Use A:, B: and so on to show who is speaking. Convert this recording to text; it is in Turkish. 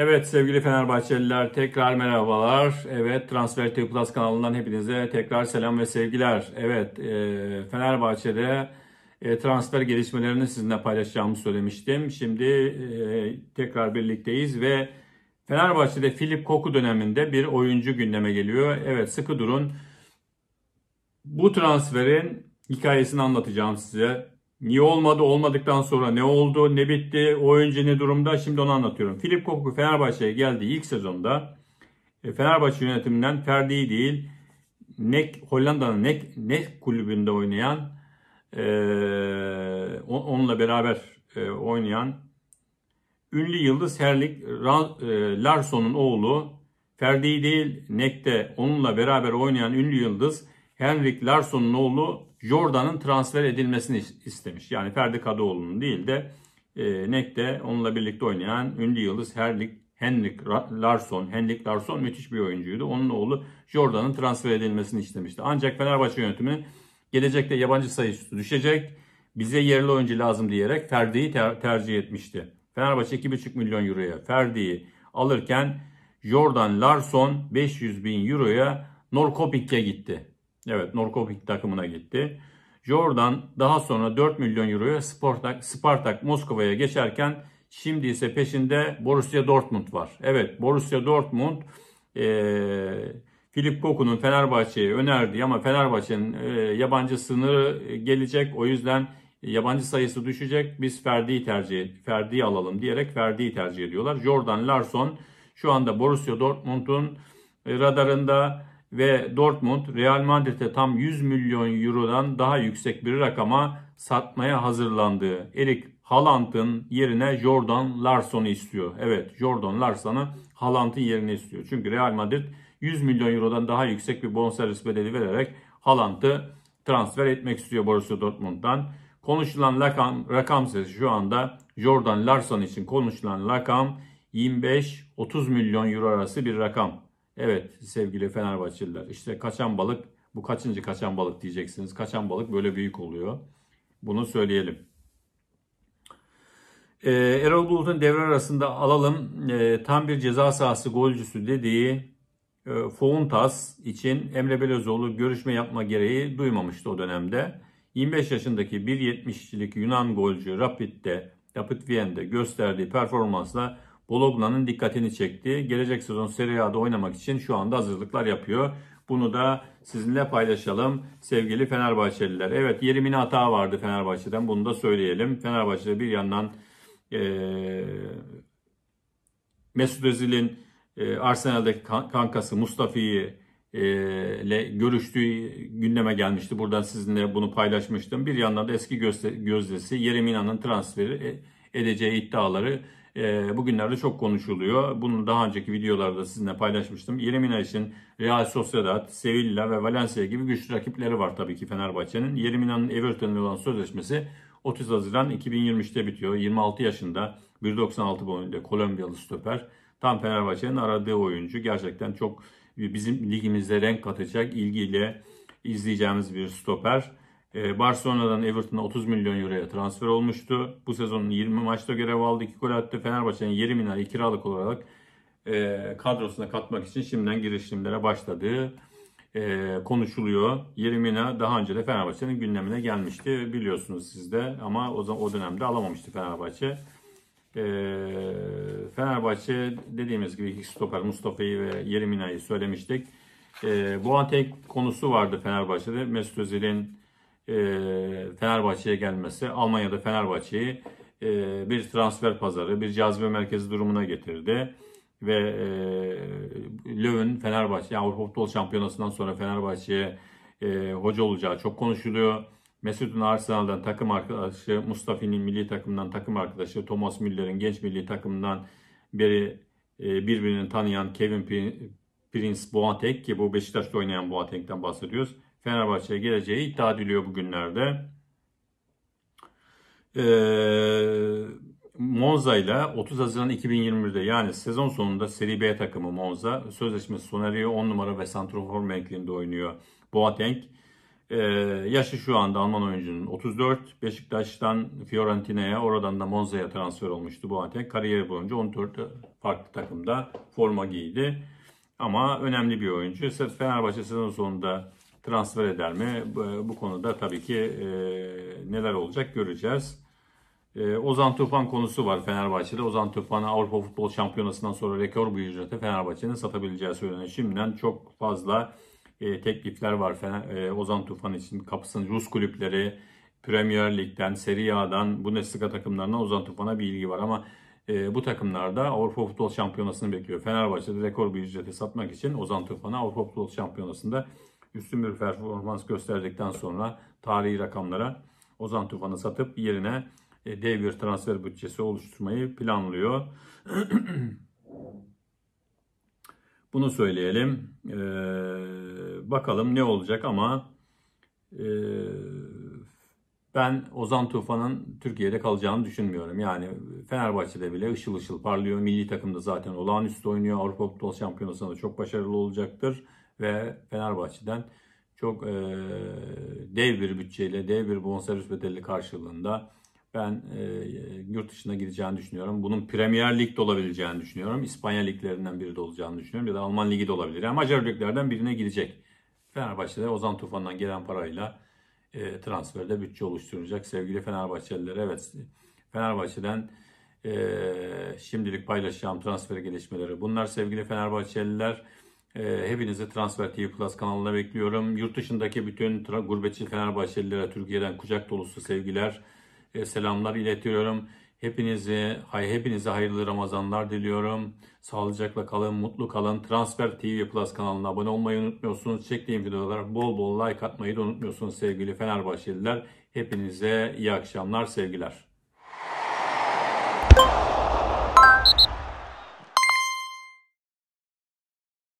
A: Evet sevgili Fenerbahçeliler tekrar merhabalar. Evet Transfer TV Plus kanalından hepinize tekrar selam ve sevgiler. Evet e, Fenerbahçe'de e, transfer gelişmelerini sizinle paylaşacağımı söylemiştim. Şimdi e, tekrar birlikteyiz ve Fenerbahçe'de Filip Koku döneminde bir oyuncu gündeme geliyor. Evet sıkı durun. Bu transferin hikayesini anlatacağım size. Niye olmadı olmadıktan sonra ne oldu ne bitti oyuncu ne durumda şimdi onu anlatıyorum. Filip Koku Fenerbahçe'ye geldi ilk sezonda e, Fenerbahçe yönetiminden Ferdi değil Nek Hollanda'nın Nek, Nek kulübünde oynayan e, onunla beraber e, oynayan ünlü yıldız Herlik e, Larsson'un oğlu Ferdi değil Nek'te onunla beraber oynayan ünlü yıldız Henrik Larsson'un oğlu Jordan'ın transfer edilmesini istemiş. Yani Ferdi Kadıoğlu'nun değil de e, Nek'te onunla birlikte oynayan ünlü yıldız Herlik, Henrik Larsson. Henrik Larsson müthiş bir oyuncuydu. Onun oğlu Jordan'ın transfer edilmesini istemişti. Ancak Fenerbahçe yönetimi gelecekte yabancı sayısı düşecek. Bize yerli oyuncu lazım diyerek Ferdi'yi ter- tercih etmişti. Fenerbahçe 2,5 milyon euroya Ferdi'yi alırken Jordan Larson 500 bin euroya Norkopik'e gitti. Evet Norkopik takımına gitti. Jordan daha sonra 4 milyon euroya Spartak, Spartak Moskova'ya geçerken şimdi ise peşinde Borussia Dortmund var. Evet Borussia Dortmund e, Filip Koku'nun Fenerbahçe'ye önerdiği ama Fenerbahçe'nin e, yabancı sınırı gelecek. O yüzden yabancı sayısı düşecek. Biz Ferdi'yi tercih Ferdi'yi alalım diyerek Ferdi'yi tercih ediyorlar. Jordan Larson şu anda Borussia Dortmund'un radarında ve Dortmund Real Madrid'e tam 100 milyon eurodan daha yüksek bir rakama satmaya hazırlandığı Erik Haaland'ın yerine Jordan Larson'u istiyor. Evet Jordan Larson'ı Haaland'ın yerine istiyor. Çünkü Real Madrid 100 milyon eurodan daha yüksek bir bonservis bedeli vererek Haaland'ı transfer etmek istiyor Borussia Dortmund'dan. Konuşulan rakam, rakam sesi şu anda Jordan Larson için konuşulan rakam 25-30 milyon euro arası bir rakam. Evet sevgili Fenerbahçeliler işte kaçan balık bu kaçıncı kaçan balık diyeceksiniz. Kaçan balık böyle büyük oluyor. Bunu söyleyelim. E, Erol Bulut'un devre arasında alalım e, tam bir ceza sahası golcüsü dediği e, Fountas için Emre Belözoğlu görüşme yapma gereği duymamıştı o dönemde. 25 yaşındaki 1.70'lik Yunan golcü Rapid'de, Rapid Vien'de gösterdiği performansla Bologna'nın dikkatini çekti. Gelecek sezon Serie A'da oynamak için şu anda hazırlıklar yapıyor. Bunu da sizinle paylaşalım sevgili Fenerbahçeliler. Evet yerimine hata vardı Fenerbahçe'den bunu da söyleyelim. Fenerbahçe'de bir yandan e, Mesut Özil'in e, Arsenal'deki kankası Mustafa'yı ile e, görüştüğü gündeme gelmişti. Buradan sizinle bunu paylaşmıştım. Bir yandan da eski gözdesi Yerimina'nın transferi e, edeceği iddiaları e, bugünlerde çok konuşuluyor. Bunu daha önceki videolarda sizinle paylaşmıştım. Yerimina için Real Sociedad, Sevilla ve Valencia gibi güçlü rakipleri var tabii ki Fenerbahçe'nin. Yerimina'nın Everton'la olan sözleşmesi 30 Haziran 2023'te bitiyor. 26 yaşında 1.96 boyunda Kolombiyalı stoper. Tam Fenerbahçe'nin aradığı oyuncu. Gerçekten çok bizim ligimize renk katacak ilgiyle izleyeceğimiz bir stoper. Ee, Barcelona'dan Everton'a 30 milyon euroya transfer olmuştu. Bu sezonun 20 maçta görev aldı. 2 gol attı. Fenerbahçe'nin 20 milyar kiralık olarak e, kadrosuna katmak için şimdiden girişimlere başladığı e, konuşuluyor. Yerimina daha önce de Fenerbahçe'nin gündemine gelmişti biliyorsunuz siz de ama o, zaman, o dönemde alamamıştı Fenerbahçe. E, Fenerbahçe dediğimiz gibi iki stoper Mustafa'yı ve Yerimina'yı söylemiştik. E, Boateng konusu vardı Fenerbahçe'de. Mesut Özil'in e, Fenerbahçe'ye gelmesi Almanya'da Fenerbahçe'yi e, bir transfer pazarı, bir cazibe merkezi durumuna getirdi. Ve e, Löw'ün Fenerbahçe, yani Avrupa Futbol Şampiyonası'ndan sonra Fenerbahçe'ye hoca olacağı çok konuşuluyor. Mesut'un Arsenal'dan takım arkadaşı, Mustafi'nin milli takımdan takım arkadaşı, Thomas Müller'in genç milli takımdan biri birbirini tanıyan Kevin Prince Boateng ki bu Beşiktaş'ta oynayan Boateng'den bahsediyoruz. Fenerbahçe'ye geleceği iddia ediliyor bugünlerde. Ee, Monza ile 30 Haziran 2021'de yani sezon sonunda Seri B takımı Monza sözleşmesi sona eriyor. 10 numara ve santrofor mevkiinde oynuyor Boateng. Ee, yaşı şu anda Alman oyuncunun 34. Beşiktaş'tan Fiorentina'ya oradan da Monza'ya transfer olmuştu Boateng. Kariyeri boyunca 14 farklı takımda forma giydi. Ama önemli bir oyuncu. Fenerbahçe sezon sonunda transfer eder mi? Bu konuda tabii ki e, neler olacak göreceğiz. E, Ozan Tufan konusu var Fenerbahçe'de. Ozan Tufan'ı Avrupa Futbol Şampiyonası'ndan sonra rekor bir ücrete Fenerbahçe'nin satabileceği söyleniyor. Şimdiden çok fazla e, teklifler var Fener, Ozan Tufan için. Kapısın Rus kulüpleri, Premier Lig'den, Serie A'dan, Bundesliga takımlarına Ozan Tufan'a bir ilgi var ama bu takımlarda Avrupa Futbol Şampiyonası'nı bekliyor. Fenerbahçe'de rekor bir ücrete satmak için Ozan Tufan'ı Avrupa Futbol Şampiyonası'nda üstün bir performans gösterdikten sonra tarihi rakamlara Ozan Tufan'ı satıp yerine e, dev bir transfer bütçesi oluşturmayı planlıyor. Bunu söyleyelim. Ee, bakalım ne olacak ama e, ben Ozan Tufan'ın Türkiye'de kalacağını düşünmüyorum. Yani Fenerbahçe'de bile ışıl ışıl parlıyor. Milli takımda zaten olağanüstü oynuyor. Avrupa Futbol Şampiyonası'nda çok başarılı olacaktır ve Fenerbahçe'den çok e, dev bir bütçeyle, dev bir bonservis bedeli karşılığında ben e, yurt dışına gideceğini düşünüyorum. Bunun Premier Lig'de olabileceğini düşünüyorum. İspanya liglerinden biri de olacağını düşünüyorum. Ya da Alman Ligi de olabilir. Yani Macar liglerden birine gidecek. Fenerbahçe'de Ozan Tufan'dan gelen parayla e, transferde bütçe oluşturacak. Sevgili Fenerbahçeliler evet Fenerbahçe'den e, şimdilik paylaşacağım transfer gelişmeleri. Bunlar sevgili Fenerbahçeliler. Ee, hepinizi Transfer TV Plus kanalına bekliyorum. Yurt dışındaki bütün gurbetçi Fenerbahçelilere Türkiye'den kucak dolusu sevgiler, e, selamlar iletiyorum. Hepinizi, hay hepinize hayırlı Ramazanlar diliyorum. Sağlıcakla kalın, mutlu kalın. Transfer TV Plus kanalına abone olmayı unutmuyorsunuz. Çektiğim videolar bol bol like atmayı da unutmuyorsunuz sevgili Fenerbahçeliler. Hepinize iyi akşamlar, sevgiler.